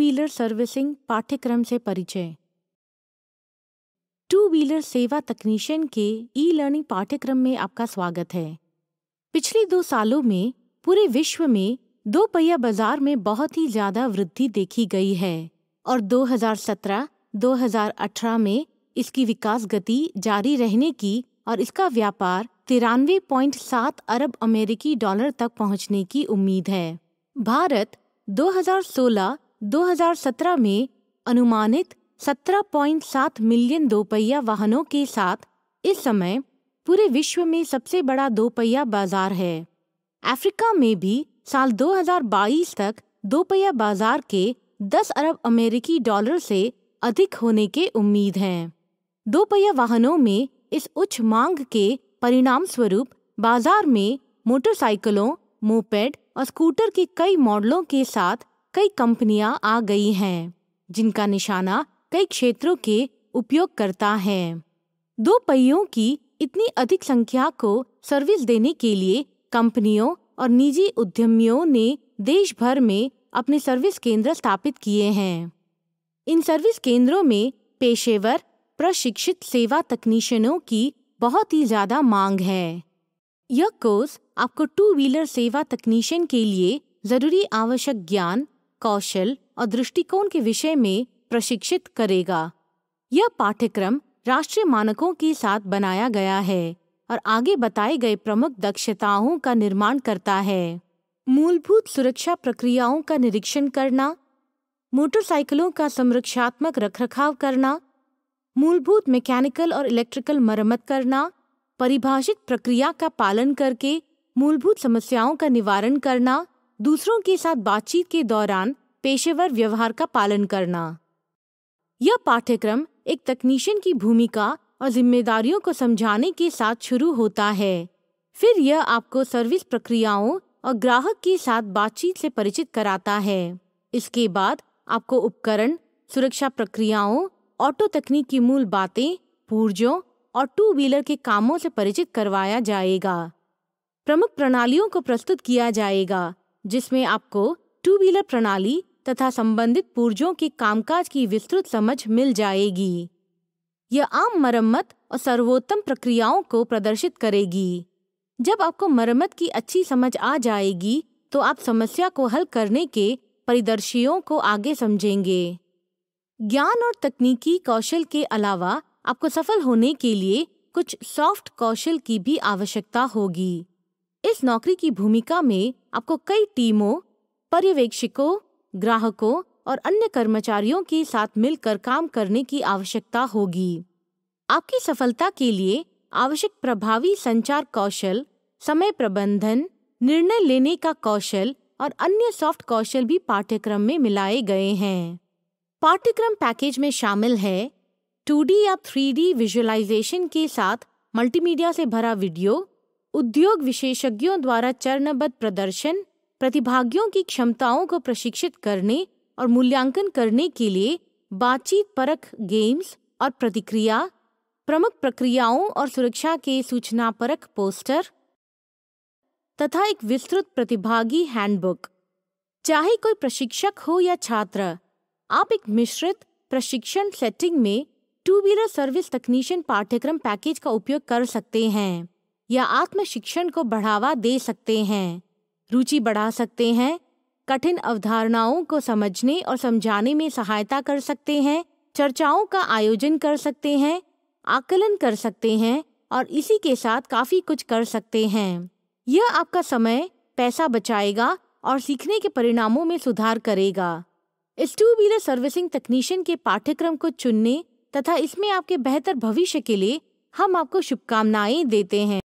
wheeler servicing पाठ्यक्रम से परिचय टू व्हीलर सेवा तकनीशियन के ई लर्निंग पाठ्यक्रम में आपका स्वागत है पिछले दो सालों में पूरे विश्व में दो पहिया बाजार में बहुत ही ज्यादा वृद्धि देखी गई है और 2017-2018 में इसकी विकास गति जारी रहने की और इसका व्यापार तिरानवे पॉइंट सात अरब अमेरिकी डॉलर तक पहुंचने की उम्मीद है भारत 2016 2017 में अनुमानित 17.7 मिलियन दोपहिया वाहनों के साथ इस समय पूरे विश्व में सबसे बड़ा दोपहिया बाजार है अफ्रीका में भी साल 2022 तक दोपहिया बाजार के 10 अरब अमेरिकी डॉलर से अधिक होने के उम्मीद हैं दोपहिया वाहनों में इस उच्च मांग के परिणाम स्वरूप बाजार में मोटरसाइकिलों मोपेड और स्कूटर के कई मॉडलों के साथ कई कंपनियां आ गई हैं जिनका निशाना कई क्षेत्रों के उपयोगकर्ता हैं दो पहियों की इतनी अधिक संख्या को सर्विस देने के लिए कंपनियों और निजी उद्यमियों ने देश भर में अपने सर्विस केंद्र स्थापित किए हैं इन सर्विस केंद्रों में पेशेवर प्रशिक्षित सेवा तकनीशियनों की बहुत ही ज़्यादा मांग है यह कोर्स आपको टू व्हीलर सेवा तकनीशियन के लिए ज़रूरी आवश्यक ज्ञान कौशल और दृष्टिकोण के विषय में प्रशिक्षित करेगा यह पाठ्यक्रम राष्ट्रीय मानकों के साथ बनाया गया है और आगे बताए गए प्रमुख दक्षताओं का निर्माण करता है मूलभूत सुरक्षा प्रक्रियाओं का निरीक्षण करना मोटरसाइकिलों का संरक्षात्मक रखरखाव करना मूलभूत मैकेनिकल और इलेक्ट्रिकल मरम्मत करना परिभाषित प्रक्रिया का पालन करके मूलभूत समस्याओं का निवारण करना दूसरों के साथ बातचीत के दौरान पेशेवर व्यवहार का पालन करना यह पाठ्यक्रम एक तकनीशियन की भूमिका और जिम्मेदारियों को समझाने के साथ शुरू होता है फिर यह आपको सर्विस प्रक्रियाओं और ग्राहक के साथ बातचीत से परिचित कराता है इसके बाद आपको उपकरण सुरक्षा प्रक्रियाओं ऑटो तकनीक की मूल बातें पूर्जों और टू व्हीलर के कामों से परिचित करवाया जाएगा प्रमुख प्रणालियों को प्रस्तुत किया जाएगा जिसमें आपको टू व्हीलर प्रणाली तथा संबंधित पूर्जों के कामकाज की विस्तृत समझ मिल जाएगी यह आम मरम्मत और सर्वोत्तम प्रक्रियाओं को प्रदर्शित करेगी जब आपको मरम्मत की अच्छी समझ आ जाएगी तो आप समस्या को हल करने के परिदर्शियों को आगे समझेंगे ज्ञान और तकनीकी कौशल के अलावा आपको सफल होने के लिए कुछ सॉफ्ट कौशल की भी आवश्यकता होगी इस नौकरी की भूमिका में आपको कई टीमों पर्यवेक्षकों ग्राहकों और अन्य कर्मचारियों के साथ मिलकर काम करने की आवश्यकता होगी आपकी सफलता के लिए आवश्यक प्रभावी संचार कौशल समय प्रबंधन निर्णय लेने का कौशल और अन्य सॉफ्ट कौशल भी पाठ्यक्रम में मिलाए गए हैं पाठ्यक्रम पैकेज में शामिल है 2D या 3D विजुअलाइजेशन के साथ मल्टीमीडिया से भरा वीडियो उद्योग विशेषज्ञों द्वारा चरणबद्ध प्रदर्शन प्रतिभागियों की क्षमताओं को प्रशिक्षित करने और मूल्यांकन करने के लिए बातचीत परख गेम्स और प्रतिक्रिया प्रमुख प्रक्रियाओं और सुरक्षा के सूचना परख पोस्टर तथा एक विस्तृत प्रतिभागी हैंडबुक चाहे कोई प्रशिक्षक हो या छात्र आप एक मिश्रित प्रशिक्षण सेटिंग में टू व्हीलर सर्विस तकनीशियन पाठ्यक्रम पैकेज का उपयोग कर सकते हैं या आत्म शिक्षण को बढ़ावा दे सकते हैं रुचि बढ़ा सकते हैं कठिन अवधारणाओं को समझने और समझाने में सहायता कर सकते हैं चर्चाओं का आयोजन कर सकते हैं आकलन कर सकते हैं और इसी के साथ काफ़ी कुछ कर सकते हैं यह आपका समय पैसा बचाएगा और सीखने के परिणामों में सुधार करेगा इस टू व्हीलर सर्विसिंग तकनीशियन के पाठ्यक्रम को चुनने तथा इसमें आपके बेहतर भविष्य के लिए हम आपको शुभकामनाएं देते हैं